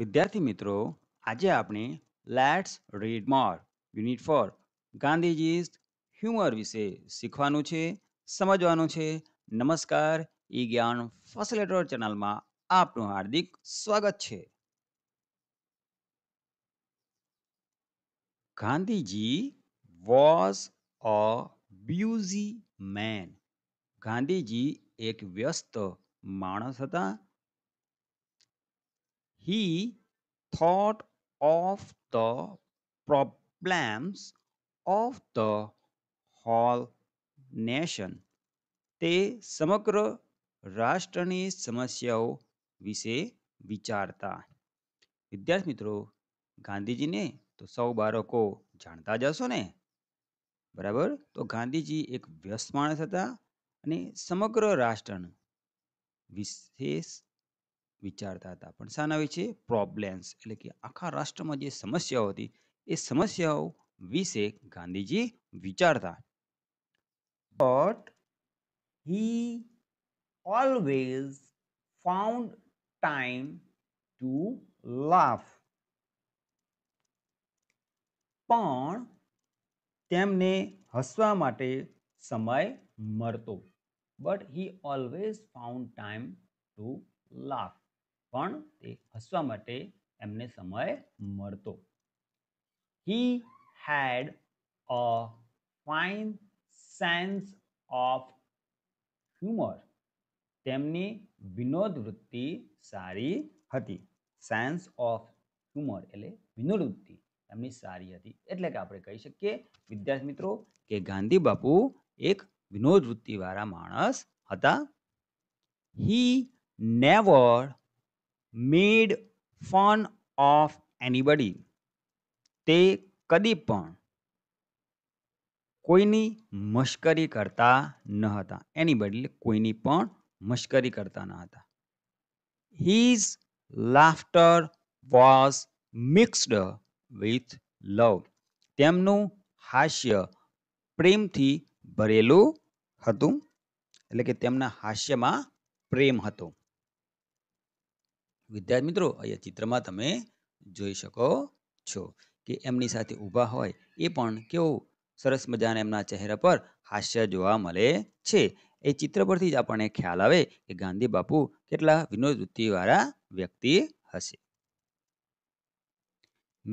વિદ્યાર્થી મિત્રો આજે આપણે let's read more unit four Gandhiji humour વિશે શીખવાનું છે સમજવાનું છે નમસ્કાર ઈ જ્ઞાન ફેસિલેટર ચેનલમાં આપનું હાર્દિક સ્વાગત છે Gandhiji was a busy man Gandhiji એક વ્યસ્ત માણસ હતા He thought of the problems of the whole nation. તે સમગ્ર રાષ્ટ્રની સમસ્યાઓ વિશે વિચારતા વિદ્યાર્થી મિત્રો ગાંધીજીને તો સૌ બાળકો જાણતા જશો ને બરાબર તો ગાંધીજી એક વ્યસ્ત માણસ હતા અને સમગ્ર રાષ્ટ્રનું વિશેષ વિચારતા હતા પણ શાના વિશે પ્રોબ્લેમ્સ એટલે કે આખા રાષ્ટ્રમાં જે સમસ્યાઓ હતી એ સમસ્યાઓ વિશે ગાંધીજી વિચારતા but he always found time to laugh પણ તેમને હસવા માટે સમય મળતો but he always found time to laugh પણ તે હસવા માટે એમને સમય મળતો he had a fine sense of humour તેમની વિનોદ વૃત્તિ સારી હતી સેન્સ ઓફ હ્યુમર એટલે વિનોદ વૃત્તિ એમની સારી હતી એટલે કે આપણે કહી શકીએ વિદ્યાર્થી મિત્રો કે ગાંધી બાપુ એક વિનોદ વૃત્તિવાળા માણસ હતા he never made fun of anybody તે કદી પણ કોઈની મશ્કરી કરતા ન હતા એની બદલે કોઈની પણ મશ્કરી કરતા ન હતા his laughter was mixed with love તેમનું હાસ્ય પ્રેમથી ભરેલું હતું એટલે કે તેમના હાસ્યમાં પ્રેમ હતો વિદ્યાર્થી મિત્રો અહીંયા ચિત્રમાં તમે જોઈ શકો છો કે એમની સાથે ઊભા હોય એ પણ કેવું સરસ મજાના એમના ચહેરા પર હાસ્ય જોવા મળે છે એ ચિત્ર પરથી જ આપણને ખ્યાલ આવે કે ગાંધી બાપુ કેટલા વિનોદ વૃત્તિવાળા વ્યક્તિ હશે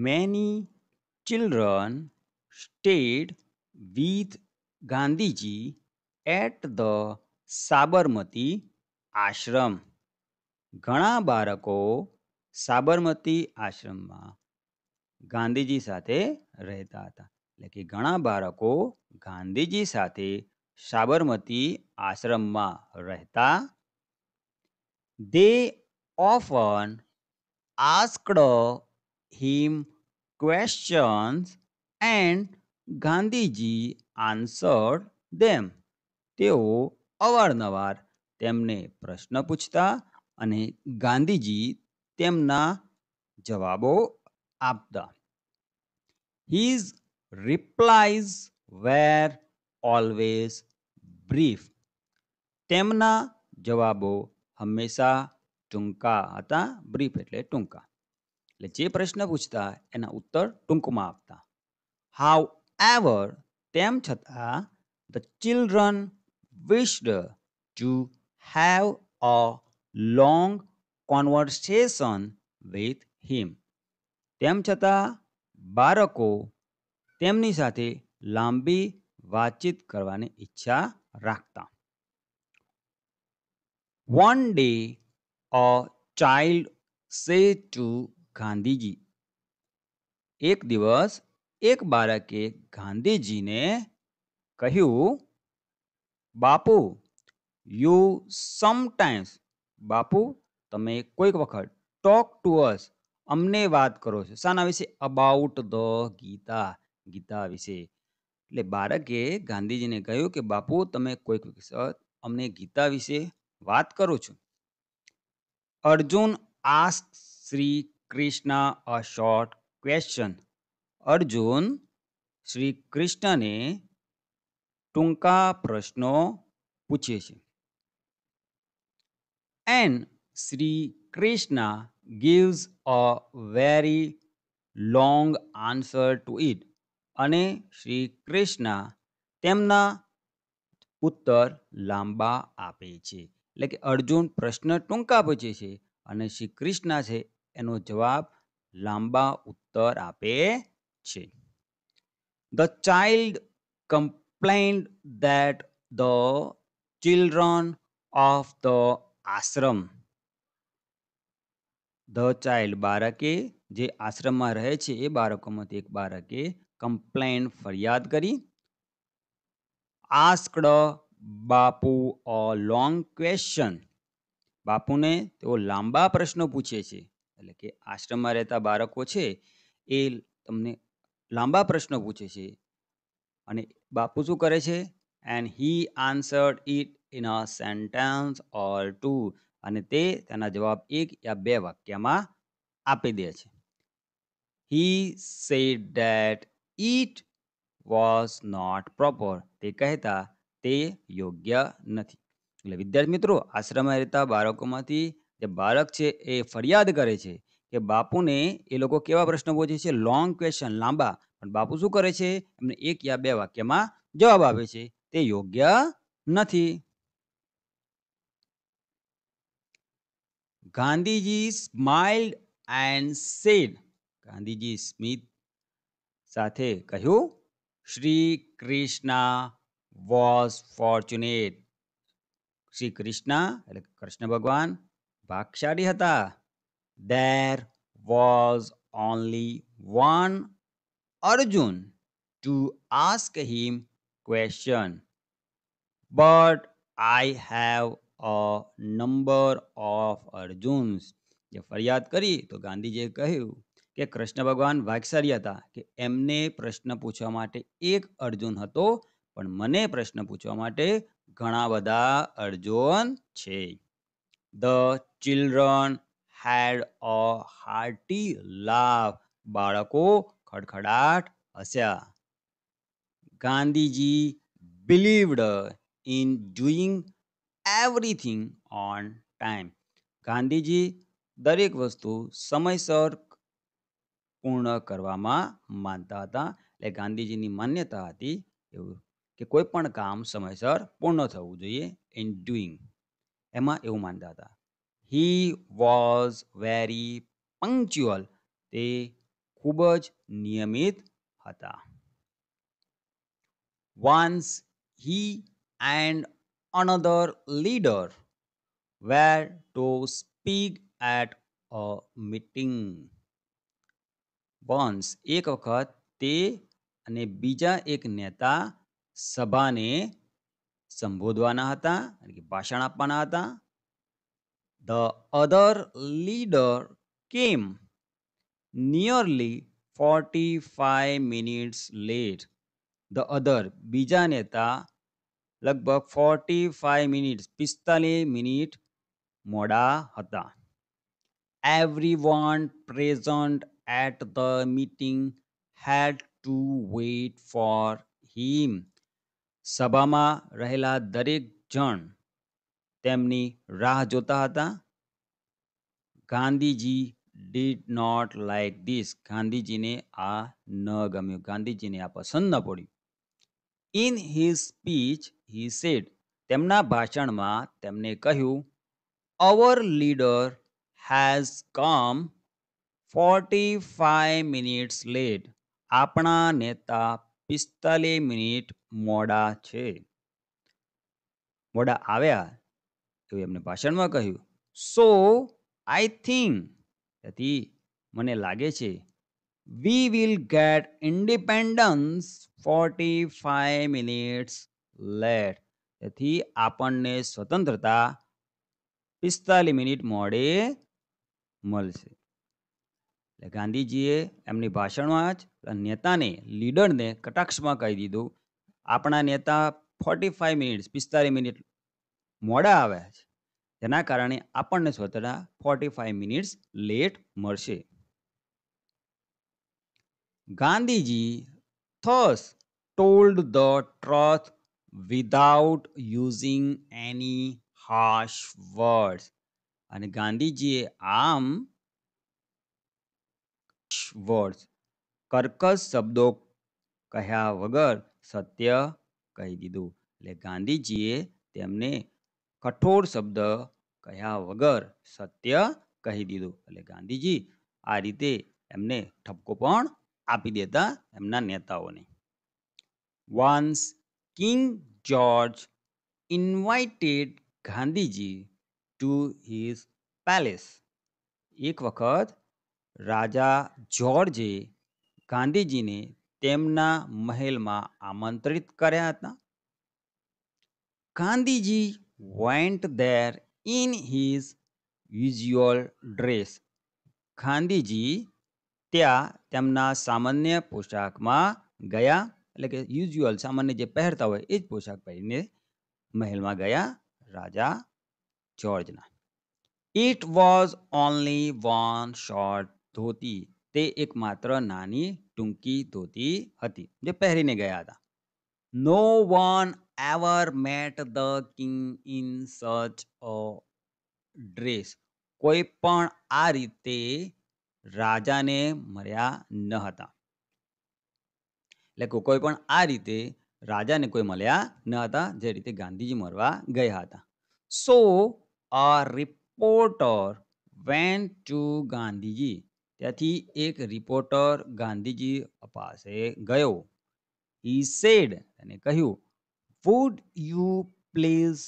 many children stayed with Gandhiji at the Sabarmati Ashram ઘણા બાળકો સાબરમતી આશ્રમમાં ગાંધીજી સાથે રહેતા હતા એટલે કે ઘણા બાળકો ગાંધીજી સાથે સાબરમતી આશ્રમમાં રહેતા they often asked him questions and Gandhiji answered them તેઓ અવારનવાર તેમને પ્રશ્ન પૂછતા અને ગાંધીજી તેમના જવાબો આપતા his replies were always brief તેમના જવાબો હંમેશા ટૂંકા હતા બ્રીફ એટલે ટૂંકા એટલે જે પ્રશ્ન પૂછતા એના ઉત્તર ટૂંકમાં આપતા હાઉ એવર તેમ છતાં the children wished to have a long conversation with him તેમ છતાં બાળકો તેમની સાથે લાંબી વાતચીત કરવાની ઈચ્છા રાખતા one day a child said to Gandhiji એક દિવસ એક બાળકે ગાંધીજીને કહ્યું બાપુ યુ સમટાઈમ્સ બાપુ તમે કોઈક વખત ટોક ટુ અસ અમને વાત કરો છો શાના વિશે અબાઉટ ધ ગીતા ગીતા વિશે એટલે બાળકે ગાંધીજીને કહ્યું કે બાપુ તમે કોઈક વખત અમને ગીતા વિશે વાત કરો છો Arjun ask Shri Krishna a short question Arjun Shri કૃષ્ણને ટૂંકા પ્રશ્નો પૂછે છે and Shri Krishna gives a very long answer to it અને શ્રી કૃષ્ણ તેમના ઉત્તર લાંબા આપે છે એટલે કે અર્જુન પ્રશ્ન ટૂંકા પૂછે છે અને શ્રી કૃષ્ણ છે એનો જવાબ લાંબા ઉત્તર આપે છે the child complained that the children of the ashram the child બાળકે જે આશ્રમમાં રહે છે એ બાળકોમાંથી એક બાળકે કમ્પ્લેન ફરિયાદ કરી આસ્કડ બાપુ અ લોંગ ક્વેશ્ચન બાપુને તેઓ લાંબા પ્રશ્નો પૂછે છે એટલે કે આશ્રમમાં રહેતા બાળકો છે એ તમને લાંબા પ્રશ્નો પૂછે છે અને બાપુ શું કરે છે and he answered it in a sentence or two અને તે તેના જવાબ એક યા બે વાક્યમાં આપી દે છે he said that it was not proper તે કહેતા તે યોગ્ય નથી એટલે વિદ્યાર્થી મિત્રો આશ્રમમાં રહેતા બાળકોમાંથી જે બાળક છે એ ફરિયાદ કરે છે કે બાપુને એ લોકો કેવા પ્રશ્ન પૂછે છે લોંગ ક્વેશ્ચન લાંબા પણ બાપુ શું કરે છે એમને એક યા બે વાક્યમાં જવાબ આપે છે તે યોગ્ય નથી Gandhiji smiled and said Gandhiji સ્મિત સાથે કહ્યું શ્રી કૃષ્ણ વોઝ ફોર્ચ્યુનેટ શ્રી કૃષ્ણ એટલે કૃષ્ણ ભગવાન ભાગશાળી હતા there was only one Arjun to ask him question but I have a number of Arjuns જે ફરિયાદ કરી તો ગાંધીજીએ કહ્યું કે કૃષ્ણ ભગવાન વાક્સરી હતા કે એમને પ્રશ્ન પૂછવા માટે એક અર્જુન હતો પણ મને પ્રશ્ન પૂછવા માટે ઘણા બધા અર્જુન છે the children had a hearty laugh બાળકો ખડખડાટ હસ્યા Gandhiji believed in doing everything on time Gandhiji દરેક વસ્તુ સમયસર પૂર્ણ કરવામાં માનતા હતા એટલે ગાંધીજીની માન્યતા હતી એવું કે કોઈ પણ કામ સમયસર પૂર્ણ થવું જોઈએ ઇન ડુઈંગ એમાં એવું માનતા હતા હી વોઝ વેરી પંક્ચ્યુઅલ તે ખૂબ જ નિયમિત હતા once he and another leader where to speak at a meeting once એક વખત તે અને બીજા એક નેતા સભાને સંબોધવાના હતા એટલે કે ભાષણ આપવાના હતા the other leader came nearly forty five minutes late the other બીજા નેતા લગભગ ફોર્ટી ફાઈવ મિનિટ પિસ્તાલીસ મિનિટ મોડા હતા every one present at the meeting had to wait for him સભામાં રહેલા દરેક જણ તેમની રાહ જોતા હતા Gandhiji did not like this ગાંધીજીને આ ન ગમ્યું ગાંધીજીને આ પસંદ ન પડ્યું in his speech he said તેમના ભાષણમાં તેમણે કહ્યું our leader has come forty five minutes late આપણા નેતા પિસ્તાલીસ મિનિટ મોડા છે મોડા આવ્યા એવું એમને ભાષણમાં કહ્યું સો આઈ થિંક તેથી મને લાગે છે we will get independence 45 minutes late તેથી આપણને સ્વતંત્રતા પિસ્તાલીસ મિનિટ મોડે મળશે એટલે ગાંધીજીએ એમની ભાષણમાં જ નેતાને લીડરને કટાક્ષમાં કહી દીધું આપણા નેતા ફોર્ટી ફાઈવ મિનિટ્સ પિસ્તાલીસ મિનિટ મોડા આવ્યા છે જેના કારણે આપણને સ્વતંત્રતા ફોર્ટી ફાઈવ મિનિટ્સ લેટ મળશે Gandhiji thus told the truth without using any harsh words અને ગાંધીજીએ આમ વર્ડ્સ કર્કશ શબ્દો કહ્યા વગર સત્ય કહી દીધું એટલે ગાંધીજીએ તેમને કઠોર શબ્દ કહ્યા વગર સત્ય કહી દીધું એટલે ગાંધીજી આ રીતે એમને ઠપકો પણ આપી દેતા એમના નેતાઓને once king George invited Gandhiji to his palace એક વખત રાજા જ્યોર્જે ગાંધીજીને તેમના મહેલમાં આમંત્રિત કર્યા હતા Gandhiji went there in his usual dress Gandhiji ત્યાં તેમના સામાન્ય પોશાકમાં ગયા એટલે કે યુઝ્યુઅલ સામાન્ય જે પહેરતા હોય એ જ પોશાક પહેરીને મહેલમાં ગયા રાજા જ્યોર્જના it was only one short dhoti તે એકમાત્ર નાની ટૂંકી ધોતી હતી જે પહેરીને ગયા હતા no one ever met the king in such a dress કોઈ પણ આ રીતે રાજાને મળ્યા ન હતા એટલે કોઈ પણ આ રીતે રાજાને કોઈ મળ્યા ન હતા જે રીતે ગાંધીજી મરવા ગયા હતા so a reporter went to Gandhiji ત્યાંથી એક રિપોર્ટર ગાંધીજી પાસે ગયો હી સેડ અને કહ્યું would you please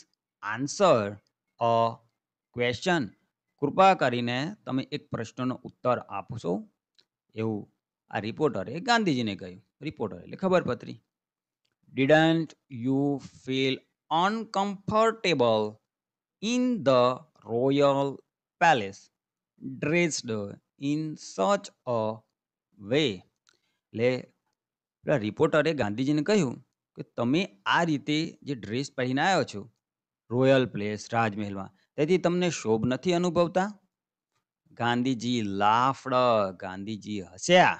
answer a question કૃપા કરીને તમે એક પ્રશ્નનો ઉત્તર આપશો એવું આ રિપોર્ટરે ગાંધીજીને કહ્યું રિપોર્ટર એટલે ખબરપત્રી didn't you feel uncomfortable in the royal palace dressed in such a way એટલે રિપોર્ટરે ગાંધીજીને કહ્યું કે તમે આ રીતે જે ડ્રેસ પહેરીને આવ્યો છો રોયલ પ્લેસ રાજમહેલમાં તેથી તમને શોભ નથી અનુભવતા ગાંધીજી લાફડ ગાંધીજી હસ્યા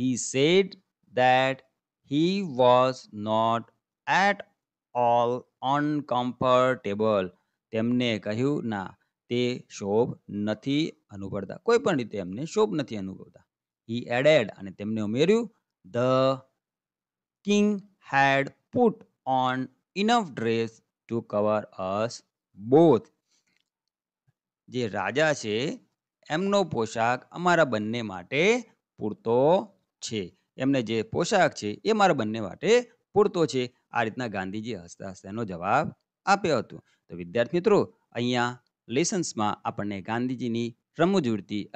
he said that he was not at all uncomfortable તેમને કહ્યું ના તે શોભ નથી અનુભવતા કોઈ પણ રીતે એમને શોભ નથી અનુભવતા હી એડેડ અને તેમને ઉમેર્યું the king had put on enough dress to cover us both જે રાજા છે એમનો પોશાક અમારા બંને માટે પૂરતો છે એમને જે પોશાક છે એ મારા બંને માટે પૂરતો છે આ રીતના ગાંધીજી હસતા હસતા એનો જવાબ આપ્યો હતો તો વિદ્યાર્થી મિત્રો અહીંયા લેસન્સમાં આપણને ગાંધીજીની રમૂજ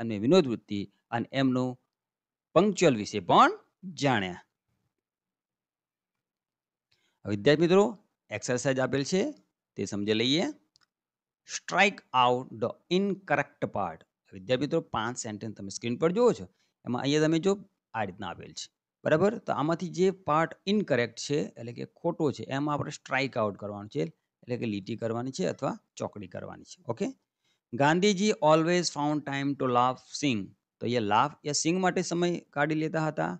અને વિનોદવૃત્તિ અને એમનું પંક્ચ્યુઅલ વિશે પણ જાણ્યા વિદ્યાર્થી મિત્રો એક્સરસાઇઝ આપેલ છે તે સમજી લઈએ strike out the incorrect part વિદ્યા મિત્રો પાંચ સેન્ટેન્સ તમે સ્ક્રીન પર જુઓ છો એમાં અહીંયા તમે જો આ રીતના આપેલ છે બરાબર તો આમાંથી જે પાર્ટ ઇનકરેક્ટ છે એટલે કે ખોટો છે એમાં આપણે સ્ટ્રાઇક આઉટ કરવાનું છે એટલે કે લીટી કરવાની છે અથવા ચોકડી કરવાની છે okay Gandhiji always found time to laugh સિંગ તો એ લાફ એ સિંગ માટે સમય કાઢી લેતા હતા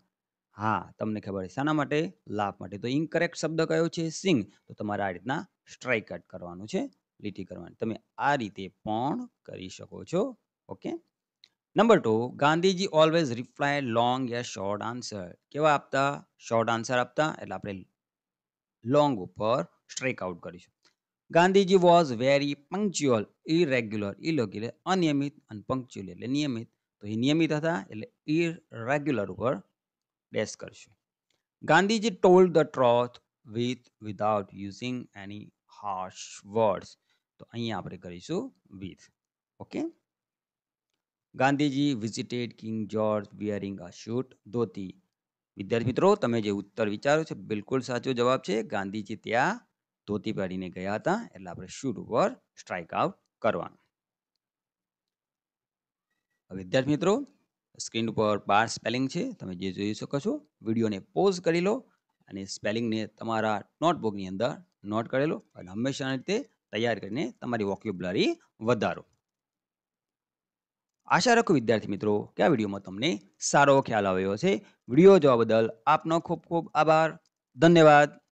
હા તમને ખબર છે શાના માટે લાફ માટે તો ઇનકરેક્ટ શબ્દ કયો છે સિંગ તો તમારે આ રીતના સ્ટ્રાઇક આઉટ કરવાનું છે લીટી કરવાની તમે આ રીતે પણ કરી શકો છો okay number two Gandhiji always reply long યા શોર્ટ આન્સર કેવા આપતા શોર્ટ આન્સર આપતા એટલે આપણે લોંગ ઉપર સ્ટ્રેક આઉટ કરીશું Gandhiji was very punctual irregular irregular અનિયમિત અને પંક્ચ્યુઅલ એટલે નિયમિત તો એ નિયમિત હતા એટલે ઇરેગ્યુલર ઉપર ડેશ કરશું Gandhiji told the truth with without using any harsh words તો અહીંયા આપણે કરીશું with okay Gandhiji visited king George wearing a suit dhoti વિદ્યાર્થી મિત્રો તમે જે ઉત્તર વિચારો છે બિલકુલ સાચો જવાબ છે ગાંધીજી ત્યાં ધોતી પહેરીને ગયા હતા એટલે આપણે શૂટ ઉપર સ્ટ્રાઇક આઉટ કરવાનું વિદ્યાર્થી મિત્રો સ્ક્રીન ઉપર બાર સ્પેલિંગ છે તમે જે જોઈ શકો છો વિડીયોને પોઝ કરી લો અને સ્પેલિંગને તમારા નોટબુકની અંદર નોટ કરેલો અને હંમેશાની રીતે તૈયાર કરીને તમારી વોક્યુબ્લરી વધારો આશા રાખું વિદ્યાર્થી મિત્રો કે આ વિડીયોમાં તમને સારો ખ્યાલ આવ્યો છે વિડીયો જોવા બદલ આપનો ખૂબ ખૂબ આભાર ધન્યવાદ